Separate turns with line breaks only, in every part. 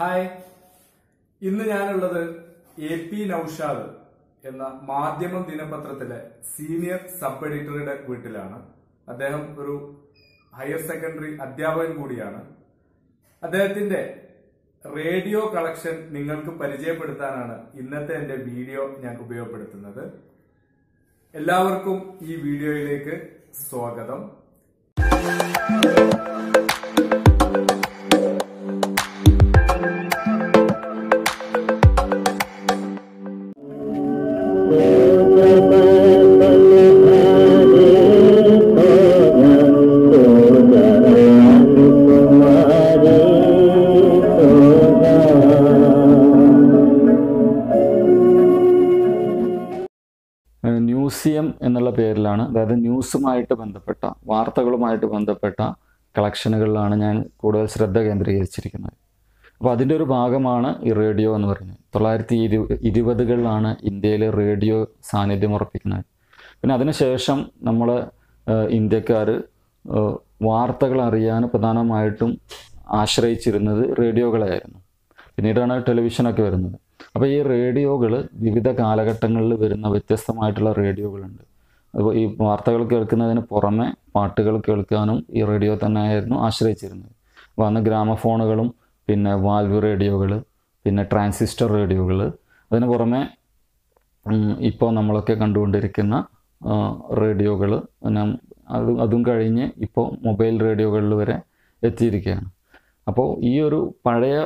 hi ഇന്ന് ഞാനുള്ളത് A P Naushad
എന്ന മാധ്യമം ദിനപത്രത്തിലെ സീനിയർ സബ് എഡിറ്ററുടെ വീട്ടിലാണ് അദ്ദേഹം ഒരു ഹയർ സെക്കൻഡറി അധ്യാപകൻ കൂടിയാണ് അദ്ദേഹത്തിന്റെ റേഡിയോ കളക്ഷൻ നിങ്ങൾക്ക് പരിചയപ്പെടുത്താനാണ് ഇന്നത്തെ എന്റെ വീഡിയോ ഞാൻ ഉപയോഗപ്പെടുത്തുന്നത് എല്ലാവർക്കും ഈ വീഡിയോയിലേക്ക് സ്വാഗതം
അതായത് ന്യൂസുമായിട്ട് ബന്ധപ്പെട്ട വാർത്തകളുമായിട്ട് ബന്ധപ്പെട്ട കളക്ഷനുകളിലാണ് ഞാൻ കൂടുതൽ ശ്രദ്ധ കേന്ദ്രീകരിച്ചിരിക്കുന്നത് അപ്പോൾ അതിൻ്റെ ഒരു ഭാഗമാണ് ഈ റേഡിയോ എന്ന് പറയുന്നത് തൊള്ളായിരത്തി ഇരു ഇരുപതുകളിലാണ് ഇന്ത്യയിൽ റേഡിയോ സാന്നിധ്യം ഉറപ്പിക്കുന്നത് പിന്നെ അതിനുശേഷം നമ്മൾ ഇന്ത്യക്കാർ വാർത്തകൾ അറിയാൻ പ്രധാനമായിട്ടും ആശ്രയിച്ചിരുന്നത് റേഡിയോകളായിരുന്നു പിന്നീടാണ് ടെലിവിഷനൊക്കെ വരുന്നത് അപ്പോൾ ഈ റേഡിയോകൾ വിവിധ കാലഘട്ടങ്ങളിൽ വരുന്ന വ്യത്യസ്തമായിട്ടുള്ള റേഡിയോകളുണ്ട് ഈ വാർത്തകൾ കേൾക്കുന്നതിന് പുറമെ പാട്ടുകൾ കേൾക്കാനും ഈ റേഡിയോ തന്നെ ആയിരുന്നു ആശ്രയിച്ചിരുന്നത് അപ്പോൾ അന്ന് ഗ്രാമഫോണുകളും പിന്നെ വാൽവ് റേഡിയോകൾ പിന്നെ ട്രാൻസിസ്റ്റർ റേഡിയോകൾ അതിന് പുറമെ ഇപ്പോൾ നമ്മളൊക്കെ കണ്ടുകൊണ്ടിരിക്കുന്ന റേഡിയോകൾ അത് അതും കഴിഞ്ഞ് ഇപ്പോൾ മൊബൈൽ റേഡിയോകളിൽ വരെ എത്തിയിരിക്കുകയാണ് അപ്പോൾ ഈ ഒരു പഴയ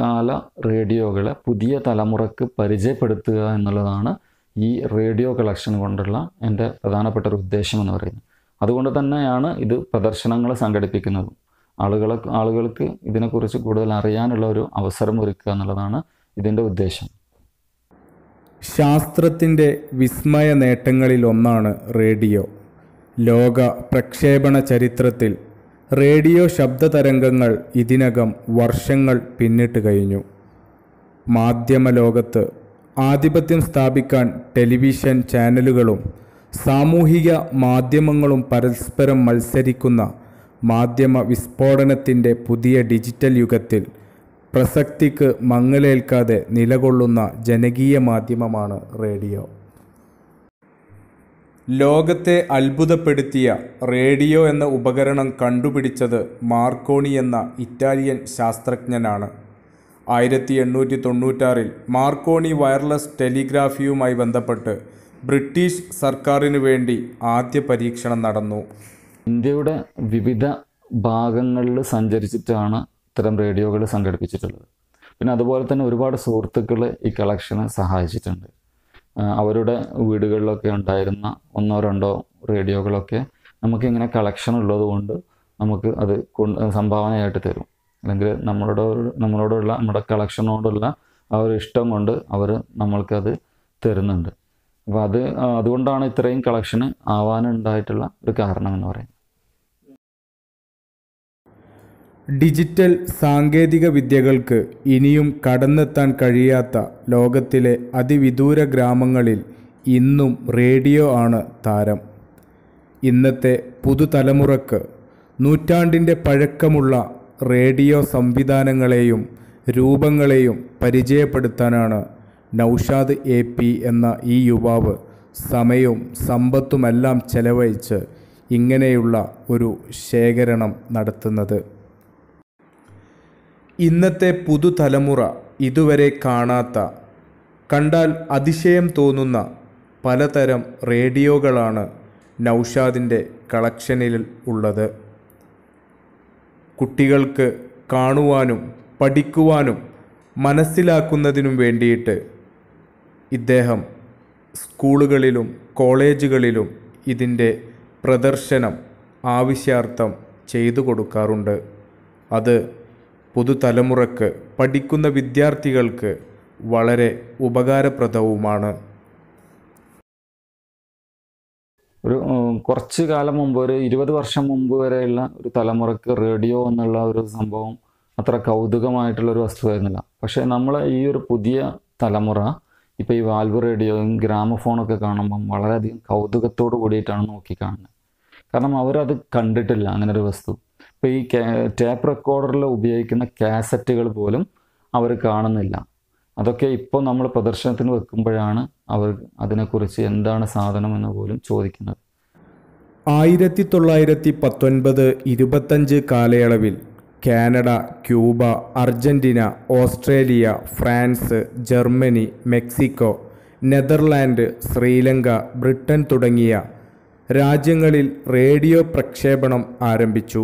കാല റേഡിയോകളെ പുതിയ തലമുറക്ക് പരിചയപ്പെടുത്തുക എന്നുള്ളതാണ് ഈ റേഡിയോ കളക്ഷൻ കൊണ്ടുള്ള എൻ്റെ പ്രധാനപ്പെട്ട ഒരു ഉദ്ദേശം എന്ന് പറയുന്നത് അതുകൊണ്ട് തന്നെയാണ് ഇത് പ്രദർശനങ്ങൾ സംഘടിപ്പിക്കുന്നതും ആളുകളെ ആളുകൾക്ക് ഇതിനെക്കുറിച്ച് കൂടുതൽ അറിയാനുള്ള ഒരു അവസരം ഒരുക്കുക എന്നുള്ളതാണ് ഇതിൻ്റെ ഉദ്ദേശം
ശാസ്ത്രത്തിൻ്റെ വിസ്മയ നേട്ടങ്ങളിൽ ഒന്നാണ് റേഡിയോ ലോക പ്രക്ഷേപണ ചരിത്രത്തിൽ റേഡിയോ ശബ്ദതരംഗങ്ങൾ ഇതിനകം വർഷങ്ങൾ പിന്നിട്ട് കഴിഞ്ഞു മാധ്യമ ലോകത്ത് ആധിപത്യം സ്ഥാപിക്കാൻ ടെലിവിഷൻ ചാനലുകളും സാമൂഹിക മാധ്യമങ്ങളും പരസ്പരം മത്സരിക്കുന്ന മാധ്യമ വിസ്ഫോടനത്തിൻ്റെ പുതിയ ഡിജിറ്റൽ യുഗത്തിൽ പ്രസക്തിക്ക് മങ്ങലേൽക്കാതെ നിലകൊള്ളുന്ന ജനകീയ മാധ്യമമാണ് റേഡിയോ ലോകത്തെ അത്ഭുതപ്പെടുത്തിയ റേഡിയോ എന്ന ഉപകരണം കണ്ടുപിടിച്ചത് മാർക്കോണി എന്ന ഇറ്റാലിയൻ ശാസ്ത്രജ്ഞനാണ് ആയിരത്തി എണ്ണൂറ്റി തൊണ്ണൂറ്റാറിൽ മാർക്കോണി വയർലെസ് ടെലിഗ്രാഫിയുമായി ബന്ധപ്പെട്ട് ബ്രിട്ടീഷ് സർക്കാരിനു വേണ്ടി ആദ്യ പരീക്ഷണം നടന്നു
ഇന്ത്യയുടെ വിവിധ ഭാഗങ്ങളിൽ സഞ്ചരിച്ചിട്ടാണ് ഇത്തരം റേഡിയോകൾ സംഘടിപ്പിച്ചിട്ടുള്ളത് പിന്നെ അതുപോലെ തന്നെ ഒരുപാട് സുഹൃത്തുക്കൾ ഈ കളക്ഷനെ സഹായിച്ചിട്ടുണ്ട് അവരുടെ വീടുകളിലൊക്കെ ഉണ്ടായിരുന്ന ഒന്നോ രണ്ടോ റേഡിയോകളൊക്കെ നമുക്കിങ്ങനെ കളക്ഷൻ ഉള്ളത് കൊണ്ട് നമുക്ക് അത് സംഭാവനയായിട്ട് തരും അല്ലെങ്കിൽ നമ്മളോട് നമ്മളോടുള്ള നമ്മുടെ കളക്ഷനോടുള്ള ആ ഒരു ഇഷ്ടം കൊണ്ട് അവർ നമ്മൾക്കത് തരുന്നുണ്ട് അപ്പോൾ അത് അതുകൊണ്ടാണ് ഇത്രയും കളക്ഷന് ആവാനുണ്ടായിട്ടുള്ള ഒരു കാരണം എന്ന് പറയുന്നത്
ഡിജിറ്റൽ സാങ്കേതിക വിദ്യകൾക്ക് ഇനിയും കടന്നെത്താൻ കഴിയാത്ത ലോകത്തിലെ അതിവിദൂര ഗ്രാമങ്ങളിൽ ഇന്നും റേഡിയോ ആണ് താരം ഇന്നത്തെ പുതുതലമുറക്ക് നൂറ്റാണ്ടിൻ്റെ പഴക്കമുള്ള റേഡിയോ സംവിധാനങ്ങളെയും രൂപങ്ങളെയും പരിചയപ്പെടുത്താനാണ് നൗഷാദ് എ പി എന്ന ഈ യുവാവ് സമയവും സമ്പത്തുമെല്ലാം ചെലവഴിച്ച് ഇങ്ങനെയുള്ള ഒരു ശേഖരണം നടത്തുന്നത് ഇന്നത്തെ പുതുതലമുറ ഇതുവരെ കാണാത്ത കണ്ടാൽ അതിശയം തോന്നുന്ന പലതരം റേഡിയോകളാണ് നൗഷാദിൻ്റെ കളക്ഷനിൽ ഉള്ളത് കുട്ടികൾക്ക് കാണുവാനും പഠിക്കുവാനും മനസ്സിലാക്കുന്നതിനും വേണ്ടിയിട്ട് ഇദ്ദേഹം സ്കൂളുകളിലും കോളേജുകളിലും ഇതിൻ്റെ പ്രദർശനം ആവശ്യാർത്ഥം ചെയ്തു കൊടുക്കാറുണ്ട് അത് പുതുതലമുറക്ക് പഠിക്കുന്ന വിദ്യാർത്ഥികൾക്ക് വളരെ ഉപകാരപ്രദവുമാണ്
ഒരു കുറച്ച് കാലം മുമ്പ് ഒരു ഇരുപത് വർഷം മുമ്പ് വരെയുള്ള ഒരു തലമുറയ്ക്ക് റേഡിയോ എന്നുള്ള ഒരു സംഭവം അത്ര കൗതുകമായിട്ടുള്ള ഒരു വസ്തുവായിരുന്നില്ല പക്ഷേ നമ്മൾ ഈ ഒരു പുതിയ തലമുറ ഇപ്പം ഈ വാൽവ് റേഡിയോയും ഗ്രാമഫോണൊക്കെ കാണുമ്പം വളരെയധികം കൗതുകത്തോട് കൂടിയിട്ടാണ് നോക്കി കാണുന്നത് കാരണം അവരത് കണ്ടിട്ടില്ല അങ്ങനെ ഒരു വസ്തു ഇപ്പോൾ ഈ ടേപ്പ് റെക്കോർഡറിൽ ഉപയോഗിക്കുന്ന കാസറ്റുകൾ പോലും അവർ കാണുന്നില്ല അതൊക്കെ ഇപ്പോൾ നമ്മൾ പ്രദർശനത്തിന് വെക്കുമ്പോഴാണ് അവർ അതിനെക്കുറിച്ച് എന്താണ് സാധനം എന്ന് പോലും ചോദിക്കുന്നത്
ആയിരത്തി തൊള്ളായിരത്തി പത്തൊൻപത് ഇരുപത്തഞ്ച് കാലയളവിൽ Canada Cuba Argentina Australia France Germany Mexico Netherland Sri Lanka Britain തുടങ്ങിയ രാജ്യങ്ങളിൽ റേഡിയോ പ്രക്ഷേപണം ആരംഭിച്ചു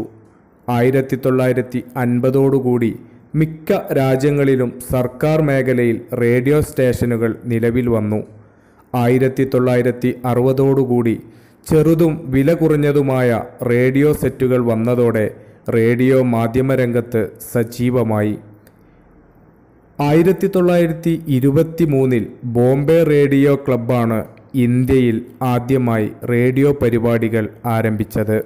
ആയിരത്തി തൊള്ളായിരത്തി അൻപതോടുകൂടി മിക്ക രാജ്യങ്ങളിലും സർക്കാർ മേഖലയിൽ റേഡിയോ സ്റ്റേഷനുകൾ നിലവിൽ വന്നു ആയിരത്തി തൊള്ളായിരത്തി അറുപതോടുകൂടി ചെറുതും വില കുറഞ്ഞതുമായ റേഡിയോ സെറ്റുകൾ വന്നതോടെ റേഡിയോ മാധ്യമരംഗത്ത് സജീവമായി ആയിരത്തി തൊള്ളായിരത്തി ഇരുപത്തി മൂന്നിൽ ബോംബെ റേഡിയോ ക്ലബ്ബാണ് ഇന്ത്യയിൽ ആദ്യമായി റേഡിയോ പരിപാടികൾ ആരംഭിച്ചത്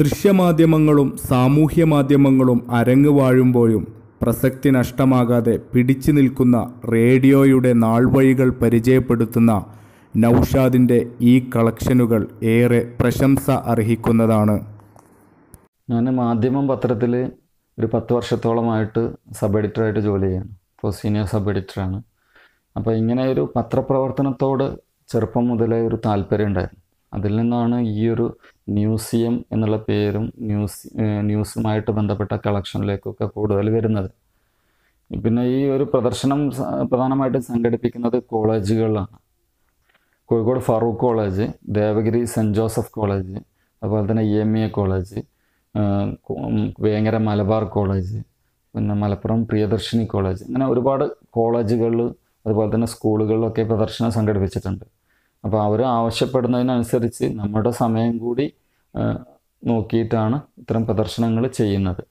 ദൃശ്യമാധ്യമങ്ങളും സാമൂഹ്യ മാധ്യമങ്ങളും അരങ്ങ് വാഴുമ്പോഴും പ്രസക്തി നഷ്ടമാകാതെ പിടിച്ചു നിൽക്കുന്ന റേഡിയോയുടെ നാൾവഴികൾ പരിചയപ്പെടുത്തുന്ന നൌഷാദിൻ്റെ ഈ കളക്ഷനുകൾ ഏറെ
പ്രശംസ അർഹിക്കുന്നതാണ് ഞാൻ മാധ്യമം പത്രത്തിൽ ഒരു പത്ത് വർഷത്തോളമായിട്ട് സബ് എഡിറ്ററായിട്ട് ജോലി ചെയ്യുന്നു ഇപ്പോൾ സീനിയർ സബ് എഡിറ്ററാണ് അപ്പോൾ ഇങ്ങനെ ഒരു പത്രപ്രവർത്തനത്തോട് ചെറുപ്പം മുതലേ ഒരു താല്പര്യം ഉണ്ടായിരുന്നു അതിൽ നിന്നാണ് ഈ ഒരു മ്യൂസിയം എന്നുള്ള പേരും ന്യൂസ് ന്യൂസുമായിട്ട് ബന്ധപ്പെട്ട കളക്ഷനിലേക്കൊക്കെ കൂടുതൽ വരുന്നത് പിന്നെ ഈ ഒരു പ്രദർശനം പ്രധാനമായിട്ടും സംഘടിപ്പിക്കുന്നത് കോളേജുകളിലാണ് Kozhikode Farook college Devagiri saint Joseph college അതുപോലെ തന്നെ E M A college Vengara Malabar college പിന്നെ മലപ്പുറം പ്രിയദർശിനി കോളേജ് അങ്ങനെ ഒരുപാട് കോളേജുകളിൽ അതുപോലെ തന്നെ സ്കൂളുകളിലൊക്കെ പ്രദർശനം സംഘടിപ്പിച്ചിട്ടുണ്ട് അപ്പോൾ അവർ ആവശ്യപ്പെടുന്നതിനനുസരിച്ച് നമ്മുടെ സമയം കൂടി നോക്കിയിട്ടാണ് ഇത്തരം പ്രദർശനങ്ങൾ ചെയ്യുന്നത്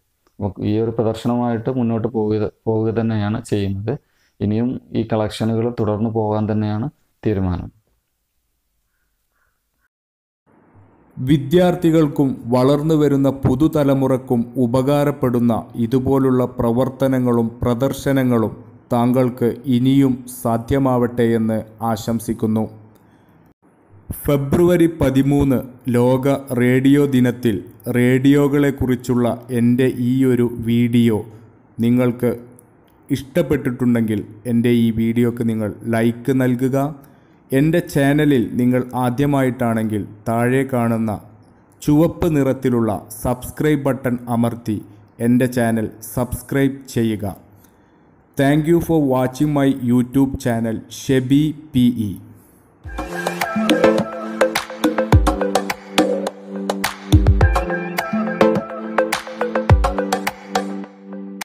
ഈ ഒരു പ്രദർശനമായിട്ട് മുന്നോട്ട് പോവുക പോവുക തന്നെയാണ് ചെയ്യുന്നത് ഇനിയും ഈ കളക്ഷനുകൾ തുടർന്നു പോകാൻ തന്നെയാണ് തീരുമാനം
വിദ്യാർത്ഥികൾക്കും വളർന്നു വരുന്ന പുതുതലമുറക്കും ഉപകാരപ്പെടുന്ന ഇതുപോലുള്ള പ്രവർത്തനങ്ങളും പ്രദർശനങ്ങളും താങ്കൾക്ക് ഇനിയും സാധ്യമാവട്ടെ എന്ന് ആശംസിക്കുന്നു ഫെബ്രുവരി പതിമൂന്ന് ലോക റേഡിയോ ദിനത്തിൽ റേഡിയോകളെക്കുറിച്ചുള്ള എൻ്റെ ഈ ഒരു വീഡിയോ നിങ്ങൾക്ക് ഇഷ്ടപ്പെട്ടിട്ടുണ്ടെങ്കിൽ എൻ്റെ ഈ വീഡിയോക്ക് നിങ്ങൾ ലൈക്ക് നൽകുക എൻ്റെ ചാനലിൽ നിങ്ങൾ ആദ്യമായിട്ടാണെങ്കിൽ താഴെ കാണുന്ന ചുവപ്പ് നിറത്തിലുള്ള സബ്സ്ക്രൈബ് ബട്ടൺ അമർത്തി എൻ്റെ ചാനൽ സബ്സ്ക്രൈബ് ചെയ്യുക thank for watching my YouTube channel Shebi P E